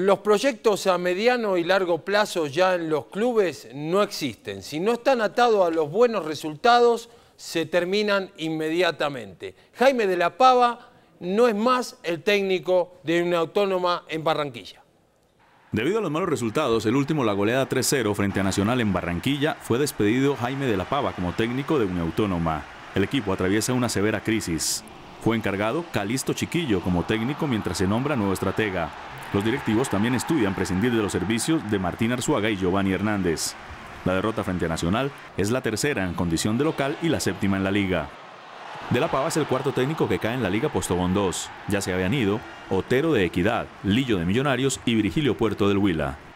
Los proyectos a mediano y largo plazo ya en los clubes no existen. Si no están atados a los buenos resultados, se terminan inmediatamente. Jaime de la Pava no es más el técnico de una autónoma en Barranquilla. Debido a los malos resultados, el último, la goleada 3-0 frente a Nacional en Barranquilla, fue despedido Jaime de la Pava como técnico de una autónoma. El equipo atraviesa una severa crisis. Fue encargado Calisto Chiquillo como técnico mientras se nombra nuevo estratega. Los directivos también estudian prescindir de los servicios de Martín Arzuaga y Giovanni Hernández. La derrota frente a Nacional es la tercera en condición de local y la séptima en la liga. De la Pava es el cuarto técnico que cae en la Liga Postobón 2. Ya se habían ido Otero de Equidad, Lillo de Millonarios y Virgilio Puerto del Huila.